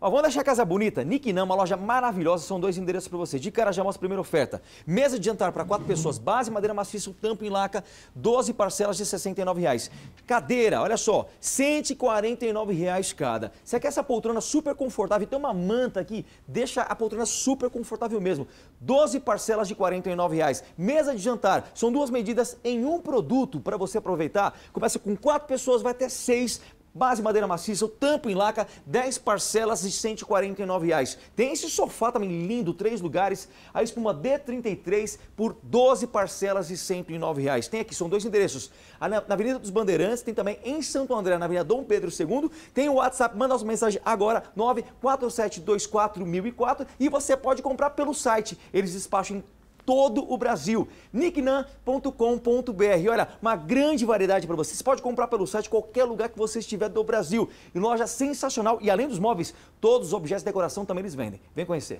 Ó, vamos deixar a casa bonita? não uma loja maravilhosa, são dois endereços para você. De cara já mostra a primeira oferta. Mesa de jantar para quatro pessoas, base, madeira maciça, um tampo em laca, 12 parcelas de R$ reais. Cadeira, olha só, R$ reais cada. Você quer essa poltrona super confortável tem uma manta aqui? Deixa a poltrona super confortável mesmo. 12 parcelas de R$ reais. Mesa de jantar, são duas medidas em um produto para você aproveitar. Começa com quatro pessoas, vai até seis Base madeira maciça, o tampo em laca, 10 parcelas de R$ reais. Tem esse sofá também lindo, três lugares, a espuma D33 por 12 parcelas de R$ reais. Tem aqui, são dois endereços. Na Avenida dos Bandeirantes, tem também em Santo André, na Avenida Dom Pedro II. Tem o WhatsApp, manda nossa mensagem agora, 94724 e você pode comprar pelo site. Eles despacham em todo o Brasil. Nicknan.com.br. Olha, uma grande variedade para você. Você pode comprar pelo site qualquer lugar que você estiver do Brasil. E loja sensacional. E além dos móveis, todos os objetos de decoração também eles vendem. Vem conhecer.